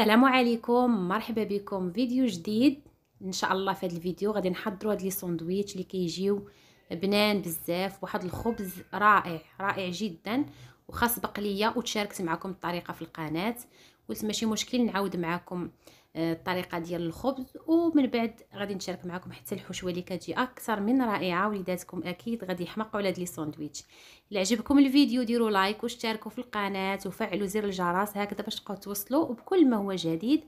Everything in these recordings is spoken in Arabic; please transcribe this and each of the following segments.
السلام عليكم مرحبا بكم فيديو جديد ان شاء الله في هذا الفيديو غادي نحضروا هاد لي ساندويتش اللي كيجيو بنان بزاف واحد الخبز رائع رائع جدا وخاص بقليه وتشاركت معكم الطريقه في القناه قلت ماشي مشكل نعاود معكم آه، الطريقه ديال الخبز ومن بعد غادي نشارك معكم حتى الحشوه اللي كتجي اكثر من رائعه وليداتكم اكيد غادي يحمقوا على هاد لي ساندويتش الا عجبكم الفيديو ديروا لايك واشتركوا في القناه وفعلوا زر الجرس هكذا باش تبقاو توصلوا بكل ما هو جديد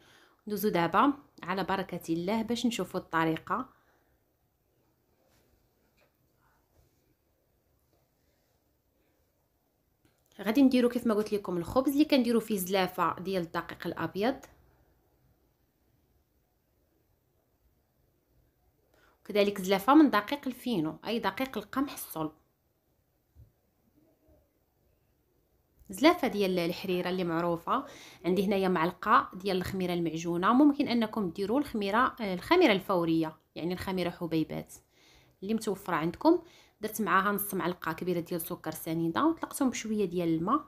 ندوزو دابا على بركه الله باش نشوفوا الطريقه غادي نديرو كيف ما قلت لكم الخبز اللي كنديرو فيه زلافه ديال الدقيق الابيض كذلك زلافه من دقيق الفينو اي دقيق القمح الصلب زلافه ديال الحريره اللي معروفه عندي هنايا معلقه ديال الخميره المعجونه ممكن انكم ديروا الخميره آه، الخميره الفوريه يعني الخميره حبيبات اللي متوفره عندكم درت معاها نص معلقه كبيره ديال سكر سنيده وطلقتهم بشويه ديال الماء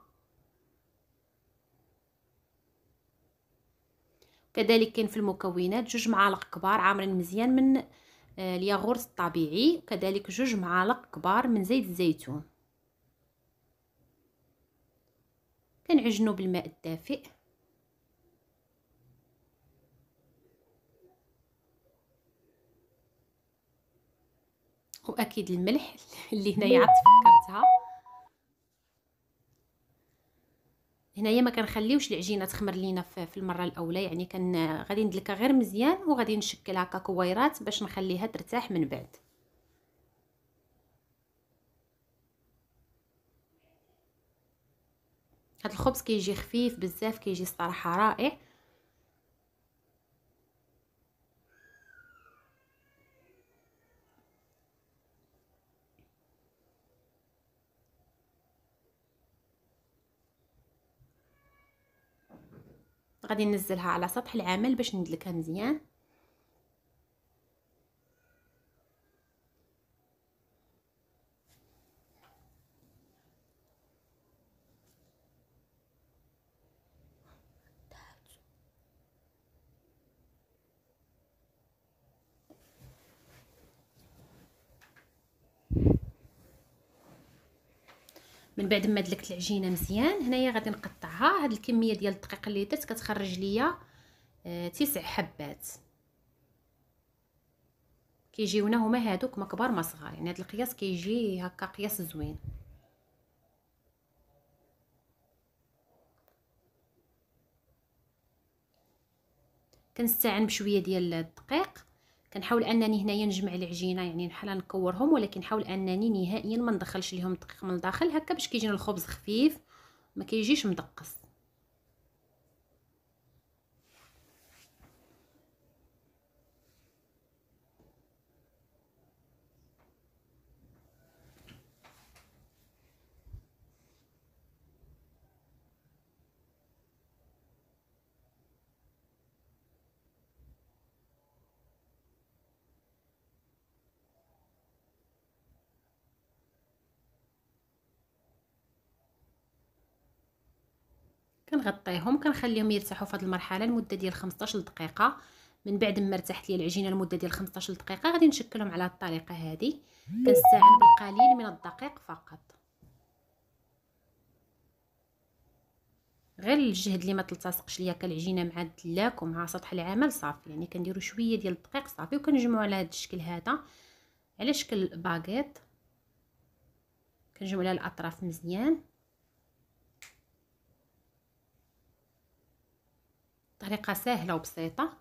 كذلك كاين في المكونات جوج معالق كبار عامرين مزيان من آه، الياغورت الطبيعي كذلك جوج معالق كبار من زيت الزيتون كنعجنو بالماء الدافئ اكيد الملح اللي هنايا عاد تفكرتها هنايا ما كنخليوش العجينه تخمر لينا في المره الاولى يعني كان غادي ندلكها غير مزيان وغادي نشكل هكا كويرات باش نخليها ترتاح من بعد هاد الخبز كيجي خفيف بزاف كيجي الصراحه رائع غادي ننزلها على سطح العمل باش ندلكها مزيان من بعد ما دلكت العجينه مزيان هنايا غادي نقطعها هاد الكميه ديال الدقيق اللي درت كتخرج ليا آه تسع حبات كيجيونا هما هادوك ما كبار ما صغار يعني هاد القياس كيجي هكا قياس زوين كنستعن بشويه ديال الدقيق كنحاول انني هنايا نجمع العجينه يعني نحالا نكورهم ولكن نحاول انني نهائيا ما ندخلش ليهم الدقيق من الداخل هكا باش كيجينا الخبز خفيف ما كيجيش مدقس كنغطيهم كنخليهم يرتاحوا في هذه المرحله لمده ديال 15 دقيقه من بعد ما ارتاحت لي العجينه لمده ديال 15 دقيقه غادي نشكلهم على الطريقه هذه كنستعمل بالقليل من الدقيق فقط غير الجهد اللي ما تلتصقش ليا كالعجينه مع الدلاك ومع سطح العمل صافي يعني كنديروا شويه ديال الدقيق صافي وكنجمعوا على هذا الشكل هذا على شكل باكيط كنجمعوا على الاطراف مزيان طريقه سهله وبسيطه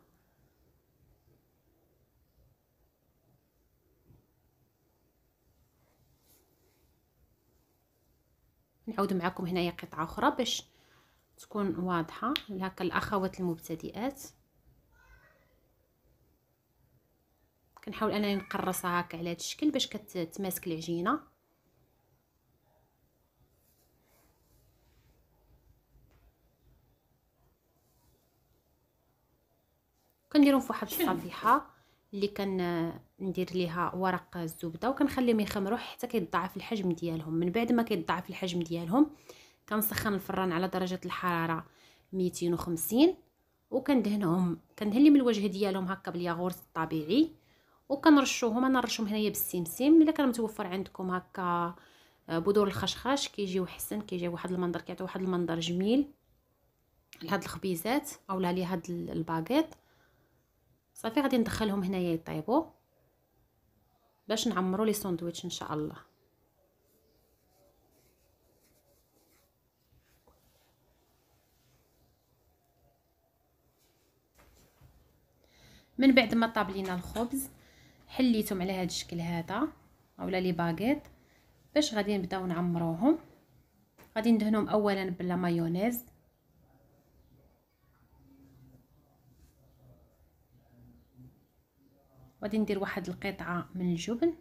نعود معكم هنايا قطعه اخرى باش تكون واضحه لهكا الاخوات المبتدئات كنحاول انني نقرصها هكا على هاد الشكل باش كتماسك العجينه كنديرهم في واحد الصفيحه اللي ندير ليها ورق الزبده وكنخليهم يخمروا حتى كيتضاعف الحجم ديالهم من بعد ما كيتضاعف الحجم ديالهم كنسخن الفران على درجه الحراره 250 وكندهنهم كندهن من الوجه ديالهم هكا بالياغورت الطبيعي وكنرشوهم انا نرشهم هنايا بالسمسم الا كان متوفر عندكم هكا آه، بذور الخشخاش كيجيو حسن كيجي واحد المنظر كيعطي واحد المنظر جميل لهاد الخبيزات اولا لهاد الباكيط صافي غادي ندخلهم هنايا يطيبوا باش نعمروا لي ساندويتش ان شاء الله من بعد ما طاب لينا الخبز حليتهم على هذا الشكل هذا اولا لي باغيط باش غادي نبداو نعمروهم غادي ندهنهم اولا بلا مايونيز غادي ندير واحد القطعه من الجبن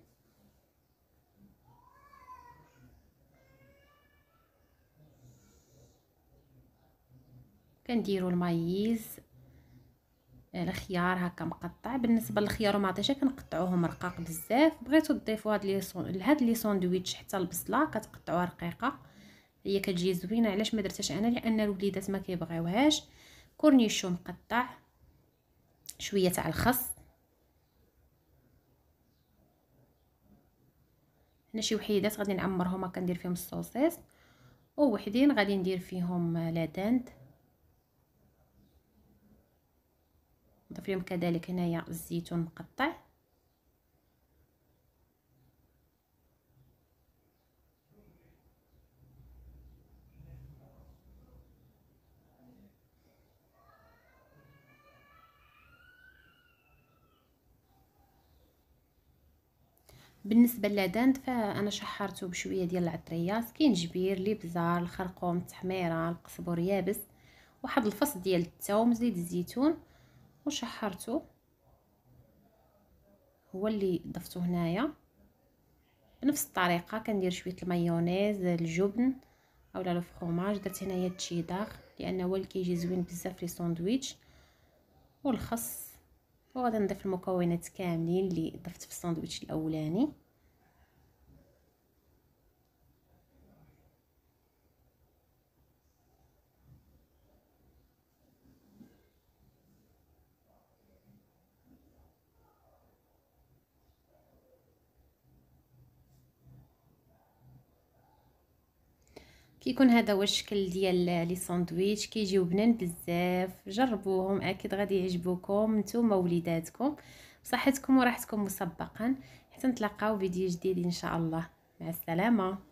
كنديروا المايز الخيار هكا مقطع بالنسبه للخيار وماطيشه كنقطعوهم رقاق بزاف بغيتو تضيفوا هاد لي سون لهاد لي ساندويتش حتى البصله كتقطعوها رقيقه هي كتجي زوينه علاش ما درتهاش انا لان الوليدات ما كيبغيوهاش كورنيشو مقطع شويه تاع الخس هنا شي وحيدات غادي نعمرهم هكا ندير فيهم الصوصيص ووحدين غادي ندير فيهم لاتانت نضيف لهم كذلك هنايا الزيتون مقطع بالنسبه للدند فانا شحرته بشويه ديال العطريه سكينجبير الابزار الخرقوم التحميره القزبر يابس واحد الفص ديال الثوم زيت الزيتون وشحرته هو اللي ضفته هنايا بنفس الطريقه كندير شويه المايونيز الجبن اولا لو فخوماج درت هنايا التشيدر لان هو اللي كيجي زوين بزاف لي الساندويتش والخس وغادي نضيف المكونات كاملين اللي ضفت في الساندويتش الاولاني كيكون هذا هو الشكل ديال لي ساندويتش كيجيو بنان بزاف جربوهم اكيد غادي يعجبوكم نتوما وليداتكم بصحتكم وراحتكم مسبقا حتى نتلاقاو فيديو جديد ان شاء الله مع السلامه